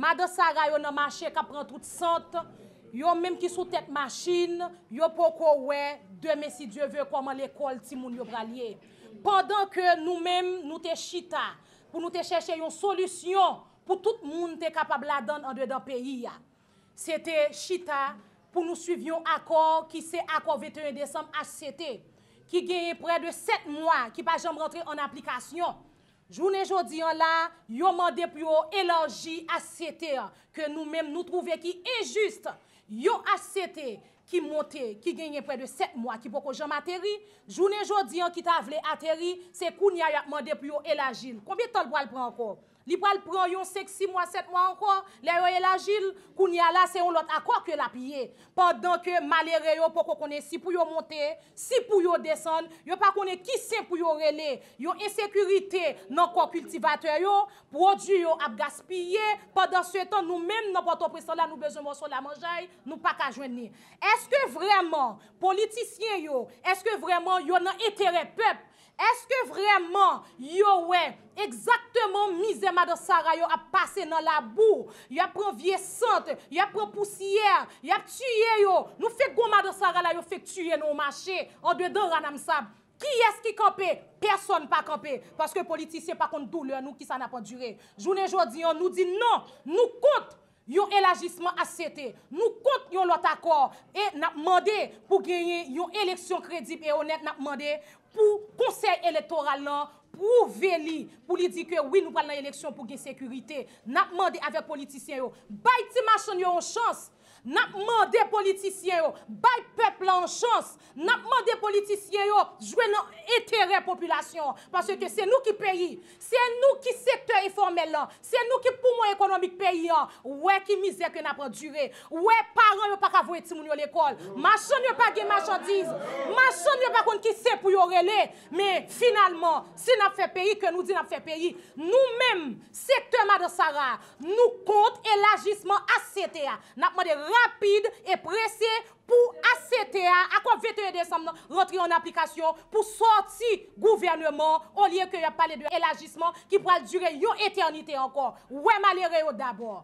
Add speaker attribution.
Speaker 1: Mada sara yon nan mache kapran trout sant, yon menm ki sou tek machine, yon pou kowe deme si dieu ve koman lekol ti moun yon pralye. Pendan ke nou menm nou te chita pou nou te cheshe yon solusyon pou tout moun te kapab la don an de dan peyi ya. Se te chita pou nou suivyon akor ki se akor 21 Desem HCT ki genye pre de 7 mwa ki pa jom rentre an aplikasyon. Jounen jodyan la, yo mande pou yo elanji a sete an, ke nou menm nou trouve ki e jist, yo a sete ki monte, ki genye pre de set mwa, ki poko jom ateri, jounen jodyan ki ta vle ateri, se kou nyayak mande pou yo elanji. Koumye tolbo al pranko? Li pral pran yon sek 6 mwa, 7 mwa ankon, le yon el agil, kouni ala se yon lot akwa ke la piye, pandan ke malere yon poko kone si pou yon monte, si pou yon desen, yon pa kone ki se pou yon rele, yon esekurite nan kon kultivate yon, prodye yon ap gas piye, pandan se tan nou menm nan poto prestan la nou bezon monson la manjay, nou pa ka jwen ni. Eske vreman politisyen yon, eske vreman yon nan etere pep, eske vreman yon wep, Eksaktèman mizè madansara yo ap pase nan labou. Yo ap pran vie sant, yo ap pran pousyè, yo ap tüyè yo. Nou fèk gò madansara la yo fèk tüyè nou machè. Andwè dè ranam sab. Ki esk ki kampe? Person pa kampe. Paske politisye pa kont dou lè nou ki sa nan pa dure. Jounè jodi non. yo nou di nan. Nou kont yo elagisman asete. Nou kont yo lot akor. E nap mandè pou genye yo eleksyon kredib e onèt nap mandè pou konsey elektoral nan. ou veli pou li di ke oui nou pral nan eleksyon pou gen sekurite nap mande avek politisyen yo bay ti machan yo an chans nap mande politisyen yo bay peple an chans nap mande politisyen yo jouen nan etere population parce ke se nou ki peyi se nou ki se te reforme la se nou ki pou mwen ekonomik peyi wè ki mizè ke na pran jure wè paran yo Avou eti moun yo l'ekol. Machan nyo pa gen machan diz. Machan nyo pa kon ki se pou yo rele. Me finalman, si nap fe peyi, ke nou di nap fe peyi, nou menm, sektema de Sara, nou kont elagisman ACTA. Nap man de rapide e presye pou ACTA. Ako vete yon desam nan, rentri yon aplikasyon pou soti gouvernement, olye ke yon pale de elagisman ki pral dure yon eternite ankon. Wè malere yo dabor.